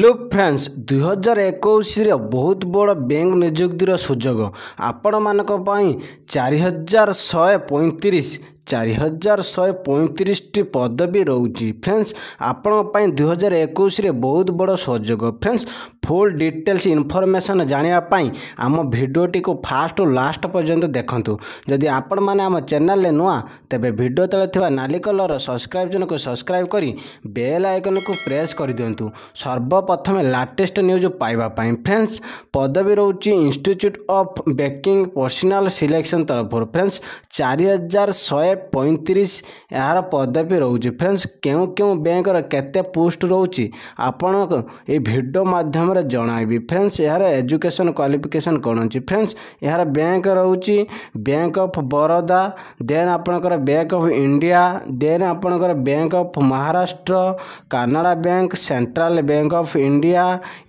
hello friends ଦୁଇହଜାର ଏକୋଇଶରେ ବହୁତ ବଡ଼ ବ୍ୟାଙ୍କ ନିଯୁକ୍ତିର ସୁଯୋଗ ଆପଣମାନଙ୍କ ପାଇଁ ଚାରି ହଜାର ଶହେ ପଇଁତିରିଶ ଚାରି ହଜାର ଶହେ ପଇଁତିରିଶଟି ପଦବୀ ରହୁଛି ଫ୍ରେଣ୍ଡସ୍ ଆପଣଙ୍କ ପାଇଁ ଦୁଇହଜାର ଏକୋଇଶରେ ବହୁତ ବଡ଼ ସହଯୋଗ ଫ୍ରେଣ୍ଡସ୍ ଫୁଲ୍ ଡିଟେଲ୍ସ ଇନଫର୍ମେସନ୍ ଜାଣିବା ପାଇଁ ଆମ ଭିଡ଼ିଓଟିକୁ ଫାଷ୍ଟରୁ ଲାଷ୍ଟ ପର୍ଯ୍ୟନ୍ତ ଦେଖନ୍ତୁ ଯଦି ଆପଣମାନେ ଆମ ଚ୍ୟାନେଲରେ ନୂଆ ତେବେ ଭିଡ଼ିଓ ତଳେ ଥିବା ନାଲି କଲର୍ର ସବସ୍କ୍ରାଇବ୍ ଜନକୁ ସବସ୍କ୍ରାଇବ୍ କରି ବେଲ୍ ଆଇକନ୍କୁ ପ୍ରେସ୍ କରିଦିଅନ୍ତୁ ସର୍ବପ୍ରଥମେ ଲାଟେଷ୍ଟ ନ୍ୟୁଜ୍ ପାଇବା ପାଇଁ ଫ୍ରେଣ୍ଡସ୍ ପଦବୀ ରହୁଛି institute of banking personnel selection ତରଫରୁ ଫ୍ରେଣ୍ଡସ୍ ଚାରି ହଜାର ଶହେ ପଇଁତିରିଶ ଏହାର ପଦବୀ ରହୁଛି ଫ୍ରେଣ୍ଡସ୍ କେଉଁ କେଉଁ ବ୍ୟାଙ୍କର କେତେ ପୋଷ୍ଟ ରହୁଛି ଆପଣ ଏହି ଭିଡ଼ିଓ ମାଧ୍ୟମରେ ଜଣାଇବି ଫ୍ରେଣ୍ଡସ୍ ଏହାର ଏଜୁକେସନ୍ କ୍ୱାଲିଫିକେସନ୍ କ'ଣ ଅଛି ଫ୍ରେଣ୍ଡସ୍ ଏହାର ବ୍ୟାଙ୍କ ରହୁଛି ବ୍ୟାଙ୍କ ଅଫ୍ ବରୋଦା ଦେନ୍ ଆପଣଙ୍କର ବ୍ୟାଙ୍କ ଅଫ୍ ଇଣ୍ଡିଆ ଦେନ୍ ଆପଣଙ୍କର bank of Maharashtra Canara bank central bank of India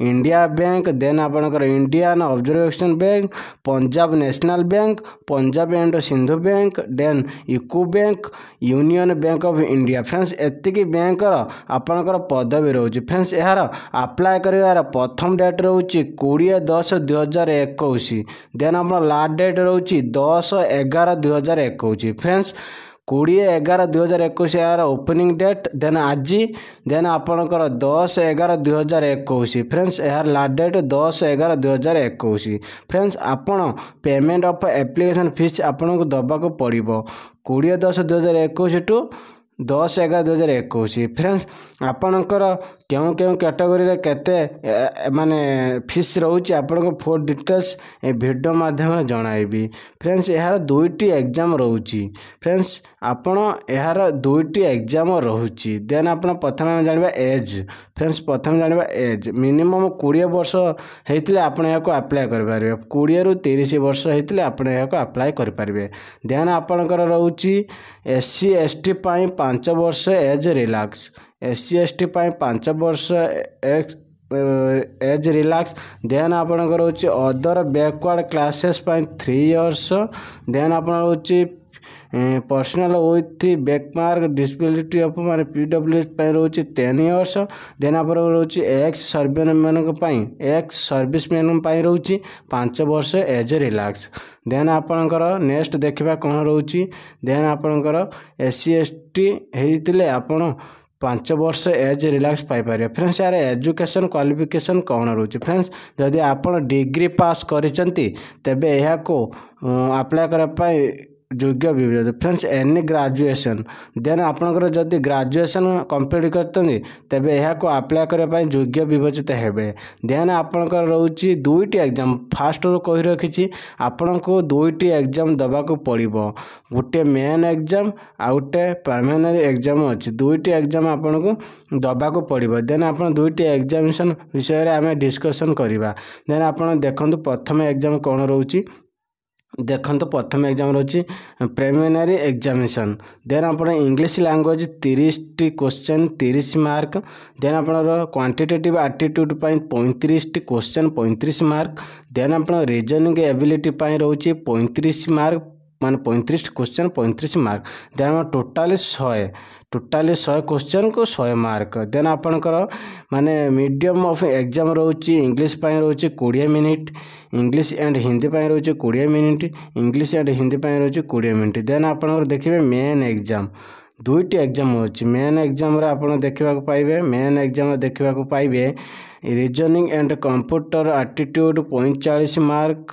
India bank then ଆପଣଙ୍କର Indian observation bank Punjab national bank Punjab and Sindh bank then UCO bank union bank of India friends ଏତିକି ବ୍ୟାଙ୍କର ଆପଣଙ୍କର ପଦବୀ ରହୁଛି friends ଏହାର apply କରିବାର ପ୍ରଥମ ଡେଟ୍ ରହୁଛି କୋଡ଼ିଏ ଦଶ ଦୁଇ ହଜାର ଏକୋଇଶ ଦେନ୍ ଆପଣ ଲାଷ୍ଟ ଡେଟ୍ ରହୁଛି ଦଶ ଏଗାର ଦୁଇ ହଜାର ଏକୋଇଶ ଫ୍ରେଣ୍ଡସ୍ କୋଡ଼ିଏ ଏଗାର ଦୁଇ ହଜାର ଏକୋଇଶ ଏହାର ଓପନିଂ ଡେଟ୍ ଦେନ୍ ଆଜି ଦେନ୍ ଆପଣଙ୍କର ଦଶ ଏଗାର ଦୁଇ ହଜାର ଏକୋଇଶ ଫ୍ରେଣ୍ଡସ୍ ଏହାର ଲାଷ୍ଟ ଡେଟ୍ ଦଶ ଏଗାର ଦୁଇ ହଜାର ଏକୋଇଶ ଫ୍ରେଣ୍ଡସ୍ ଆପଣ ପେମେଣ୍ଟ ଅଫ୍ ଆପ୍ଲିକେସନ୍ ଫିସ୍ ଆପଣଙ୍କୁ ଦେବାକୁ ପଡ଼ିବ କୋଡ଼ିଏ ଦଶ ଦୁଇ ହଜାର ଏକୋଇଶ ଟୁ ଦଶ ଏଗାର ଦୁଇ ହଜାର ଏକୋଇଶ ଫ୍ରେଣ୍ଡସ୍ ଆପଣଙ୍କର କେଉଁ କେଉଁ କାଟାଗୋରୀରେ କେତେ ମାନେ ଫିସ୍ ରହୁଛି ଆପଣଙ୍କ ଫୋର୍ ଡିଟେଲ୍ସ ଏ ଭିଡ଼ିଓ ମାଧ୍ୟମରେ ଜଣାଇବି ଫ୍ରେଣ୍ଡସ୍ ଏହାର ଦୁଇଟି ଏକ୍ଜାମ୍ ରହୁଛି ଫ୍ରେଣ୍ଡସ୍ ଆପଣ ଏହାର ଦୁଇଟି ଏକ୍ଜାମ୍ ରହୁଛି ଦେନ୍ ଆପଣ ପ୍ରଥମେ ଆମେ ଜାଣିବା ଏଜ୍ ଫ୍ରେଣ୍ଡସ୍ ପ୍ରଥମେ ଜାଣିବା ଏଜ୍ ମିନିମମ୍ କୋଡ଼ିଏ ବର୍ଷ ହୋଇଥିଲେ ଆପଣ ଏହାକୁ ଆପ୍ଲାଏ କରିପାରିବେ କୋଡ଼ିଏରୁ ତିରିଶ ବର୍ଷ ହୋଇଥିଲେ ଆପଣ ଏହାକୁ ଆପ୍ଲାଏ କରିପାରିବେ ଦେନ୍ ଆପଣଙ୍କର ରହୁଛି ଏସ୍ ସି ଏସ୍ ଟି ପାଇଁ ପାଞ୍ଚ ବର୍ଷ age relax SC S T ପାଇଁ ପାଞ୍ଚ ବର୍ଷ ଏକ୍ସ ଏଜ୍ ରିଲାକ୍ସ ଦେନ୍ ଆପଣଙ୍କର ହେଉଛି ଅଦର ବ୍ୟାକୱାର୍ଡ଼ କ୍ଲାସେସ୍ ପାଇଁ ଥ୍ରୀ ଇୟର୍ସ ଦେନ୍ ଆପଣଙ୍କର ହେଉଛି personal with benchmark disability of ମାନେ ପି ଡବ୍ଲ୍ୟୁ ପାଇଁ ରହୁଛି ଟେନ୍ ଇୟର୍ସ ଦେନ୍ ଆପଣଙ୍କର ରହୁଛି ଏକ୍ସ ସର୍ଭିସମ୍ୟାନ୍ଙ୍କ ପାଇଁ ଏକ୍ସ ସର୍ଭିସମ୍ୟାନ୍ ପାଇଁ ରହୁଛି ପାଞ୍ଚ ବର୍ଷ ଏଜ୍ ରିଲାକ୍ସ ଦେନ୍ ଆପଣଙ୍କର ନେକ୍ସଟ ଦେଖିବା କ'ଣ ରହୁଛି ଦେନ୍ ଆପଣଙ୍କର ଏସ୍ ସି ଏସ୍ ଟି ହେଇଥିଲେ ଆପଣ पांच वर्ष एज रिल्क्स पापारे फ्रेंड्स यार एजुकेशन क्वाफिकेसन कौन रोचे फ्रेंड्स जदि आप डिग्री पास करते तेब यह अप्लाय करने ଯୋଗ୍ୟ ବିବେଚିତ ଫ୍ରେଣ୍ଡସ୍ ଏନି ଗ୍ରାଜୁଏସନ୍ ଦେନ୍ ଆପଣଙ୍କର ଯଦି ଗ୍ରାଜୁଏସନ୍ କମ୍ପ୍ଲିଟ୍ କରିଛନ୍ତି ତେବେ ଏହାକୁ ଆପ୍ଲାଏ କରିବା ପାଇଁ ଯୋଗ୍ୟ ବିବେଚିତ ହେବେ ଦେନ୍ ଆପଣଙ୍କର ରହୁଛି ଦୁଇଟି ଏକ୍ଜାମ୍ ଫାର୍ଷ୍ଟରୁ କହି ରଖିଛି ଆପଣଙ୍କୁ ଦୁଇଟି ଏକ୍ଜାମ୍ ଦେବାକୁ ପଡ଼ିବ ଗୋଟିଏ ମେନ୍ ଏକ୍ଜାମ୍ ଆଉ ଗୋଟେ ପ୍ରାଇମାରୀ ଏକ୍ଜାମ୍ ଅଛି ଦୁଇଟି ଏକ୍ଜାମ୍ ଆପଣଙ୍କୁ ଦେବାକୁ ପଡ଼ିବ ଦେନ୍ ଆପଣ ଦୁଇଟି ଏକ୍ଜାମିନେସନ୍ ବିଷୟରେ ଆମେ ଡିସ୍କସନ୍ କରିବା ଦେନ୍ ଆପଣ ଦେଖନ୍ତୁ ପ୍ରଥମେ ଏକ୍ଜାମ୍ କ'ଣ ରହୁଛି ଦେଖନ୍ତୁ ପ୍ରଥମ ଏକ୍ଜାମ୍ ରହୁଛି ପ୍ରିଲିମିନାରୀ ଏକ୍ଜାମିନେସନ୍ ଦେନ୍ ଆପଣ ଇଂଲିଶ ଲାଙ୍ଗୁଏଜ୍ ତିରିଶଟି କୋଶ୍ଚିନ୍ ତିରିଶ ମାର୍କ ଦେନ୍ ଆପଣଙ୍କର କ୍ୱାଣ୍ଟିଟେଟିଭ୍ ଆଟିଟ୍ୟୁଡ଼୍ ପାଇଁ ପଇଁତିରିଶଟି କୋଶ୍ଚିନ୍ ପଇଁତିରିଶ ମାର୍କ ଦେନ୍ ଆପଣ ରିଜନିଂ ଏବିଲିଟି ପାଇଁ ରହୁଛି ପଇଁତିରିଶ ମାର୍କ মানে পঁয়ত্রিশ কোশ্চেন পঁয়ত্রিশ মার্ক দেন আমার টোটালি শহে ଟୋଟାଲି ଶହେ କୋଶ୍ଚିନ୍କୁ ଶହେ ମାର୍କ ଦେନ୍ ଆପଣଙ୍କର ମାନେ ମିଡ଼ିୟମ୍ ଅଫ୍ ଏକ୍ଜାମ୍ ରହୁଛି ଇଂଲିଶ ପାଇଁ ରହୁଛି କୋଡ଼ିଏ ମିନିଟ୍ ଇଂଲିଶ ଆଣ୍ଡ ହିନ୍ଦୀ ପାଇଁ ରହୁଛି କୋଡ଼ିଏ ମିନିଟ୍ ଇଂଲିଶ ଆଣ୍ଡ ହିନ୍ଦୀ ପାଇଁ ରହୁଛି କୋଡ଼ିଏ ମିନିଟ୍ ଦେନ୍ ଆପଣଙ୍କର ଦେଖିବେ ମେନ୍ ଏକ୍ଜାମ୍ ଦୁଇଟି ଏକ୍ଜାମ୍ ହେଉଛି ମେନ୍ ଏକ୍ଜାମ୍ରେ ଆପଣ ଦେଖିବାକୁ ପାଇବେ ମେନ୍ ଏକ୍ଜାମ୍ ଦେଖିବାକୁ ପାଇବେ रिजनिंग एंड कंप्यूटर आटीट्यूड पैंचाश मार्क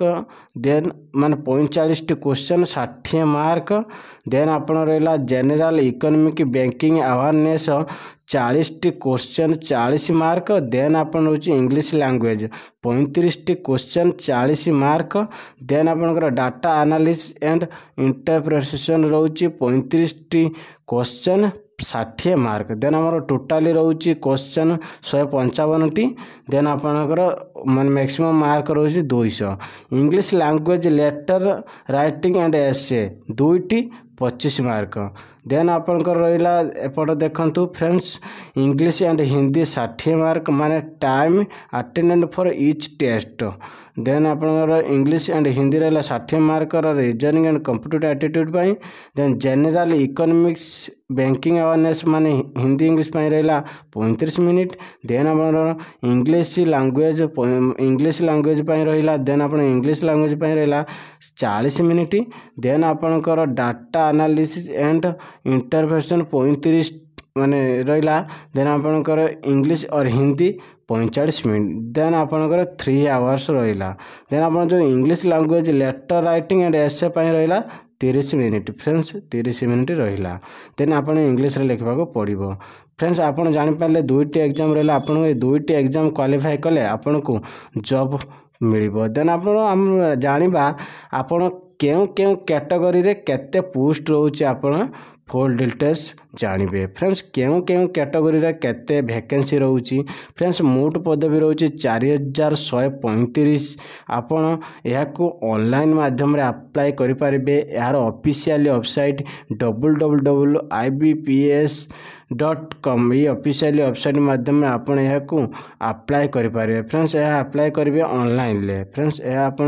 देन मान पैंतालीस क्वेश्चन षाठी मार्क देन आप रहा जेनेल इकोनोमिक बैंकिंग आवारनेस चालीस क्वेश्चन चालीस मार्क देन आप इंग्लीश लैंग्वेज पैंतीस क्वेश्चन चालीस मार्क देन आप डाटा आनालीस एंड इंटरप्रेटेसन रोचे पैंतीस क्वेश्चन ଷାଠିଏ ମାର୍କ ଦେନ୍ ଆମର ଟୋଟାଲି ରହୁଛି କୋଶ୍ଚିନ୍ ଶହେ ପଞ୍ଚାବନଟି ଦେନ୍ ଆପଣଙ୍କର ମାନେ ମ୍ୟାକ୍ସିମମ୍ ମାର୍କ ରହୁଛି ଦୁଇଶହ English language letter writing and essay ଦୁଇଟି ପଚିଶ ମାର୍କ ଦେନ୍ ଆପଣଙ୍କର ରହିଲା ଏପଟେ ଦେଖନ୍ତୁ ଫ୍ରେଣ୍ଡସ୍ ଇଂଲିଶ ଆଣ୍ଡ ହିନ୍ଦୀ ଷାଠିଏ ମାର୍କ ମାନେ time attendant for each test then आपर इंग्लीश एंड हिंदी रहा षाठी मार्क रिजनिंग एंड कंपिटेट aptitude then general economics banking awareness मानी हिंदी इंग्लीश रहा पैंतीस मिनिट देन आप इंग्लीश लांगुएज इंग्लीश लांगुएज रहा देन आप इंग्लीश लांगुएज रहा चालीस मिनिट देन आपर डाटा आनालीस एंड इंटरभेसन पैंतीस मान रहा देन आपंकर इंग्लीश और हिंदी ପଇଁଚାଳିଶ ମିନିଟ୍ ଦେନ୍ ଆପଣଙ୍କର ଥ୍ରୀ ଆୱାର୍ସ ରହିଲା ଦେନ୍ ଆପଣ ଯେଉଁ English language letter writing and essay ପାଇଁ ରହିଲା ତିରିଶ ମିନିଟ୍ ଫ୍ରେଣ୍ଡସ୍ ତିରିଶ ମିନିଟ୍ ରହିଲା ଦେନ୍ ଆପଣ ଇଂଲିଶରେ ଲେଖିବାକୁ ପଡ଼ିବ ଫ୍ରେଣ୍ଡସ୍ ଆପଣ ଜାଣିପାରିଲେ ଦୁଇଟି ଏକ୍ଜାମ୍ ରହିଲା ଆପଣଙ୍କୁ ଏ ଦୁଇଟି ଏକ୍ଜାମ୍ କ୍ୱାଲିଫାଏ କଲେ ଆପଣଙ୍କୁ ଜବ୍ ମିଳିବ ଦେନ୍ ଆପଣ ଆମ ଜାଣିବା ଆପଣ କେଉଁ କେଉଁ କ୍ୟାଟେଗୋରିରେ କେତେ ପୋଷ୍ଟ ରହୁଛି ଆପଣ फुल डिटेल्स जानवे फ्रेंड्स क्यों क्यों कैटेगोरी केते वैकेंसी रोचे फ्रेंड्स मोट पदवी रोचे चार हजार शहे पैंतीस आपण यहल मध्यम आप्लाय करेंगे यार official website double double double I B P S dot com official website मध्यम आप्लाय करें फ्रेंड्स यह आप्लाय करेंगे अनल फ्रेंड्स यह आप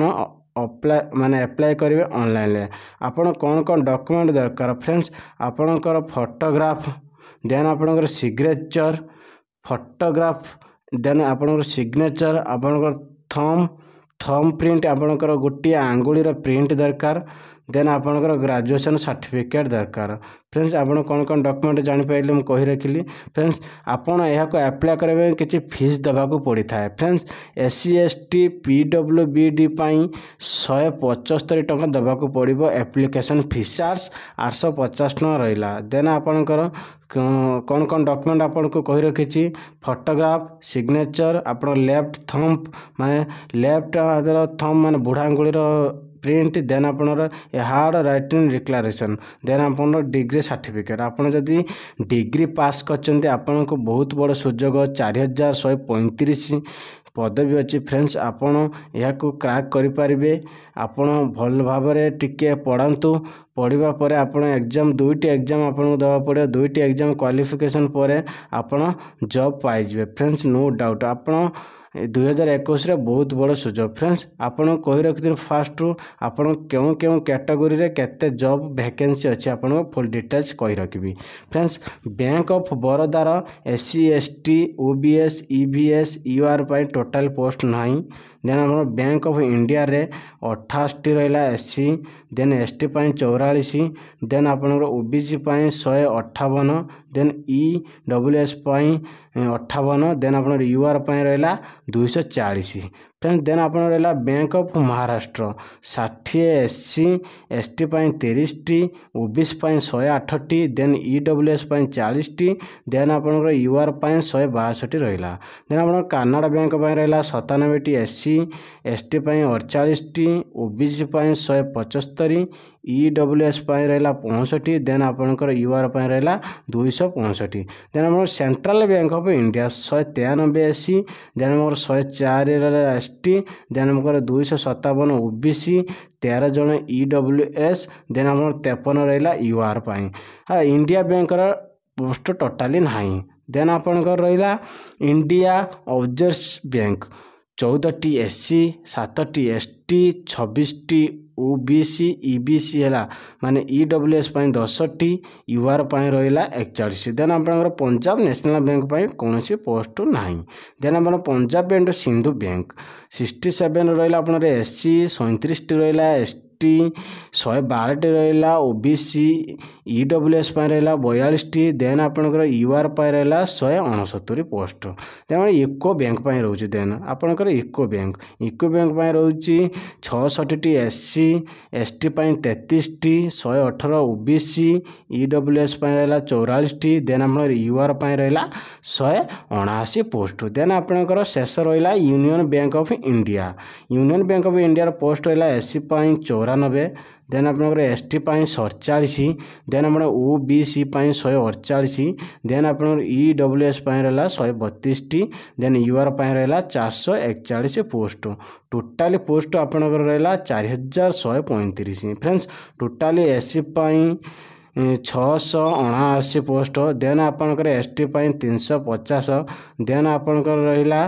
ଆପ୍ଲାଏ ମାନେ ଆପ୍ଲାଏ କରିବେ ଅନଲାଇନ୍ରେ ଆପଣ କ'ଣ କ'ଣ ଡକ୍ୟୁମେଣ୍ଟ ଦରକାର ଫ୍ରେଣ୍ଡସ୍ ଆପଣଙ୍କର ଫଟୋଗ୍ରାଫ୍ ଦେନ୍ ଆପଣଙ୍କର ସିଗ୍ନେଚର୍ ଫଟୋଗ୍ରାଫ୍ ଦେନ୍ ଆପଣଙ୍କର ସିଗ୍ନେଚର୍ ଆପଣଙ୍କର ଥମ୍ ଥମ୍ ପ୍ରିଣ୍ଟ ଆପଣଙ୍କର ଗୋଟିଏ ଆଙ୍ଗୁଳିର ପ୍ରିଣ୍ଟ ଦରକାର ଦେନ୍ ଆପଣଙ୍କର ଗ୍ରାଜୁଏସନ୍ ସାର୍ଟିଫିକେଟ୍ ଦରକାର ଫ୍ରେଣ୍ଡସ୍ ଆପଣ କ'ଣ କ'ଣ ଡକ୍ୟୁମେଣ୍ଟ ଜାଣିପାରିଲେ ମୁଁ କହି ରଖିଲି ଫ୍ରେଣ୍ଡସ୍ ଆପଣ ଏହାକୁ ଆପ୍ଲାଏ କରିବା ପାଇଁ କିଛି ଫିସ୍ ଦେବାକୁ ପଡ଼ିଥାଏ friends S C S T P W B D ପାଇଁ ଶହେ ପଞ୍ଚସ୍ତରୀ ଟଙ୍କା ଦେବାକୁ ପଡ଼ିବ ଆପ୍ଲିକେସନ୍ ଫିସ୍ ଚାର୍ଜ ଆଠଶହ ପଚାଶ ଟଙ୍କା ରହିଲା ଦେନ୍ ଆପଣଙ୍କର କ'ଣ କ'ଣ ଡକ୍ୟୁମେଣ୍ଟ ଆପଣଙ୍କୁ କହି ରଖିଛି ଫଟୋଗ୍ରାଫ ସିଗ୍ନେଚର୍ ଆପଣ ଲେଫ୍ଟ ଥମ୍ପ ମାନେ ଲେଫ୍ଟର ଥମ୍ପ ମାନେ ବୁଢ଼ା ଆଙ୍ଗୁଳିର ପ୍ରିଣ୍ଟ ଦେନ୍ ଆପଣଙ୍କର ହାର୍ଡ଼ ରାଇଟିଂ ଡିକ୍ଲାରେସନ୍ ଦେନ୍ ଆପଣଙ୍କର ଡିଗ୍ରୀ ସାର୍ଟିଫିକେଟ୍ ଆପଣ ଯଦି ଡିଗ୍ରୀ ପାସ୍ କରିଛନ୍ତି ଆପଣଙ୍କୁ ବହୁତ ବଡ଼ ସୁଯୋଗ ଚାରି ହଜାର ଶହେ ପଇଁତିରିଶ ପଦବୀ ଅଛି ଫ୍ରେଣ୍ଡସ୍ ଆପଣ ଏହାକୁ କ୍ରାକ୍ କରିପାରିବେ ଆପଣ ଭଲ ଭାବରେ ଟିକିଏ ପଢ଼ାନ୍ତୁ ପଢ଼ିବା ପରେ ଆପଣ ଏକ୍ଜାମ୍ ଦୁଇଟି ଏକ୍ଜାମ୍ ଆପଣଙ୍କୁ ଦେବାକୁ ପଡ଼ିବ ଦୁଇଟି ଏକ୍ଜାମ୍ କ୍ୱାଲିଫିକେସନ୍ ପରେ ଆପଣ ଜବ୍ ପାଇଯିବେ ଫ୍ରେଣ୍ଡସ୍ ନୋ ଡାଉଟ୍ ଆପଣ ଦୁଇହଜାର ଏକୋଇଶରେ ବହୁତ ବଡ଼ ସୁଯୋଗ ଫ୍ରେଣ୍ଡସ୍ ଆପଣ କହି ରଖିଥିଲି ଫାର୍ଷ୍ଟରୁ ଆପଣ କେଉଁ କେଉଁ କ୍ୟାଟାଗୋରୀରେ କେତେ ଜବ୍ ଭ୍ୟାକେନ୍ସି ଅଛି ଆପଣଙ୍କ ଫୁଲ୍ ଡିଟେଲ୍ସ କହି ରଖିବି ଫ୍ରେଣ୍ଡସ୍ ବ୍ୟାଙ୍କ ଅଫ୍ ବରୋଦାର S C S T O B S E B S U R ପାଇଁ ଟୋଟାଲ୍ ପୋଷ୍ଟ ନାହିଁ ଦେନ୍ ଆମର ବ୍ୟାଙ୍କ ଅଫ୍ ଇଣ୍ଡିଆରେ ଅଠାଅଶୀଟି ରହିଲା S C then S T ପାଇଁ ଚଉରାଳିଶ ଦେନ୍ ଆପଣଙ୍କର ଓ ବି ସି ପାଇଁ ଶହେ ଅଠାବନ ଦେନ୍ ଇ ଡବ୍ଲ୍ୟୁ ଏସ୍ ପାଇଁ ଅଠାବନ ଦେନ୍ ଆପଣଙ୍କର ୟୁ e ଆର୍ ପାଇଁ ରହିଲା ଦୁଇଶହ ଚାଳିଶ ଫ୍ରେଣ୍ଡ ଦେନ୍ ଆପଣ ରହିଲା ବ୍ୟାଙ୍କ ଅଫ୍ ମହାରାଷ୍ଟ୍ର ଷାଠିଏ ଏସ୍ ସି ଏସ୍ ଟି ପାଇଁ ତିରିଶଟି ଓବିସି ପାଇଁ ଶହେ ଆଠଟି ଦେନ୍ ଇ ଡବ୍ଲ୍ୟୁ ଏସ୍ ପାଇଁ ଚାଳିଶଟି ଦେନ୍ ଆପଣଙ୍କର ୟୁ ଆର୍ ପାଇଁ ଶହେ ବାଷଠି ରହିଲା ଦେନ୍ ଆପଣଙ୍କ କାନାଡ଼ା ବ୍ୟାଙ୍କ ପାଇଁ ରହିଲା ସତାନବେଟି ଏସ୍ ସି ଏସ୍ ଟି ପାଇଁ ଅଠଚାଳିଶଟି ଓବିସି ପାଇଁ ଶହେ ପଞ୍ଚସ୍ତରି ଇ ଡବ୍ଲ୍ୟୁ ଏସ୍ ପାଇଁ ରହିଲା ପଞ୍ଚଷଠି ଦେନ୍ ଆପଣଙ୍କର ୟୁ ଆର୍ ପାଇଁ ରହିଲା ଦୁଇଶହ ପଞ୍ଚଷଠି ଦେନ୍ ଆମର ସେଣ୍ଟ୍ରାଲ ବ୍ୟାଙ୍କ ଅଫ୍ ଇଣ୍ଡିଆ ଶହେ ତେୟାନବେ ଏସ୍ ସି ଦେନ୍ ଆମର ଶହେ ଚାରି ରହିଲା ଏସ୍ ଏସ୍ଟି ଦେନ୍ ଆମର ଦୁଇଶହ ସତାବନ ଓ ବି ସି ତେର ଜଣ ଇ ଡବ୍ଲ୍ୟୁ ଏସ୍ ଦେନ୍ ଆମର ତେପନ ରହିଲା ୟୁ ଆର୍ ପାଇଁ ଇଣ୍ଡିଆ ବ୍ୟାଙ୍କର ପୋଷ୍ଟ ଟୋଟାଲି ନାହିଁ ଦେନ୍ ଆପଣଙ୍କର ରହିଲା ଇଣ୍ଡିଆ ଅବଜର୍ଭ ବ୍ୟାଙ୍କ ଚଉଦଟି ଏସ୍ ସି ସାତଟି ଏସ୍ ଟି ଛବିଶଟି ଓବିସି ଇବିସି ହେଲା ମାନେ ଇଡବ୍ଲ୍ୟୁଏସ୍ ପାଇଁ ଦଶଟି ୟୁଆର୍ ପାଇଁ ରହିଲା ଏକଚାଳିଶ ଦେନ୍ ଆପଣଙ୍କର ପଞ୍ଜାବ ନ୍ୟାସନାଲ୍ ବ୍ୟାଙ୍କ ପାଇଁ କୌଣସି ପୋଷ୍ଟ ନାହିଁ ଦେନ୍ ଆପଣ Punjab and Sindh bank sixty seven ରହିଲା ଆପଣଙ୍କର ଏସ୍ ସି ସଇଁତିରିଶଟି ରହିଲା ଏସ୍ ଏସ୍ଟି ଶହେ ବାରଟି ରହିଲା O B C E W S ପାଇଁ ରହିଲା ବୟାଳିଶଟି ଦେନ୍ ଆପଣଙ୍କର ୟୁ ଆର୍ ପାଇଁ ରହିଲା ଶହେ ଅଣସତୁରି ପୋଷ୍ଟ ତେଣୁ ୟୁକୋ ବ୍ୟାଙ୍କ ପାଇଁ ରହୁଛି ଦେନ୍ ଆପଣଙ୍କର ୟୁକୋ ବ୍ୟାଙ୍କ ୟୁକୋ ବ୍ୟାଙ୍କ ପାଇଁ ରହୁଛି ଛଅଷଠିଟି ଏସ୍ ସି ଏସ୍ ଟି ପାଇଁ ତେତିଶଟି ଶହେ ଅଠର O B C E W S ପାଇଁ ରହିଲା ଚଉରାଳିଶଟି ଦେନ୍ ଆପଣଙ୍କର ୟୁ ଆର୍ ପାଇଁ ରହିଲା ଶହେ ଅଣାଅଶୀ ପୋଷ୍ଟ ଦେନ୍ ଆପଣଙ୍କର ଶେଷ ରହିଲା union bank of India union bank of ଇଣ୍ଡିଆର ପୋଷ୍ଟ ରହିଲା ଏସ୍ ସି ପାଇଁ ଚଉରା ଚଉରାନବେ ଦେନ୍ ଆପଣଙ୍କର ଏସ୍ ଟି ପାଇଁ ସତଚାଳିଶ ଦେନ୍ ଆପଣ ଓ ବି ସି ପାଇଁ ଶହେ ଅଠଚାଳିଶ ଦେନ୍ ଆପଣଙ୍କର ଇ ଡବ୍ଲ୍ୟୁ ଏସ୍ ପାଇଁ ରହିଲା ଶହେ ବତିଶଟି ଦେନ୍ ୟୁଆର୍ ପାଇଁ ରହିଲା ଚାରିଶହ ଏକଚାଳିଶ ପୋଷ୍ଟ ଟୋଟାଲି ପୋଷ୍ଟ ଆପଣଙ୍କର ରହିଲା ଚାରି ହଜାର ଶହେ ପଇଁତିରିଶ ଫ୍ରେଣ୍ଡସ୍ ଟୋଟାଲି ଏସ୍ ସି ପାଇଁ ଛଅଶହ ଅଣାଅଶୀ ପୋଷ୍ଟ ଦେନ୍ ଆପଣଙ୍କର ଏସ୍ ଟି ପାଇଁ ତିନିଶହ ପଚାଶ ଦେନ୍ ଆପଣଙ୍କର ରହିଲା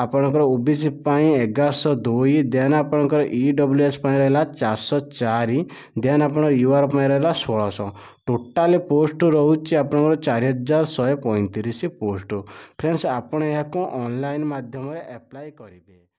ଆପଣଙ୍କର ଓ ବି ସି ପାଇଁ ଏଗାରଶହ ଦୁଇ ଦେନ୍ ଆପଣଙ୍କର ଇ ଡବ୍ଲ୍ୟୁ ଏସ୍ ପାଇଁ ରହିଲା ଚାରିଶହ ଚାରି ଦେନ୍ ଆପଣଙ୍କର ୟୁଆର୍ ପାଇଁ ରହିଲା ଷୋହଳଶହ ଟୋଟାଲି ପୋଷ୍ଟ ରହୁଛି ଆପଣଙ୍କର ଚାରି ହଜାର ଶହେ ପଇଁତିରିଶ ପୋଷ୍ଟ ଫ୍ରେଣ୍ଡସ୍ ଆପଣ ଏହାକୁ ଅନଲାଇନ୍ ମାଧ୍ୟମରେ ଆପ୍ଲାଏ କରିବେ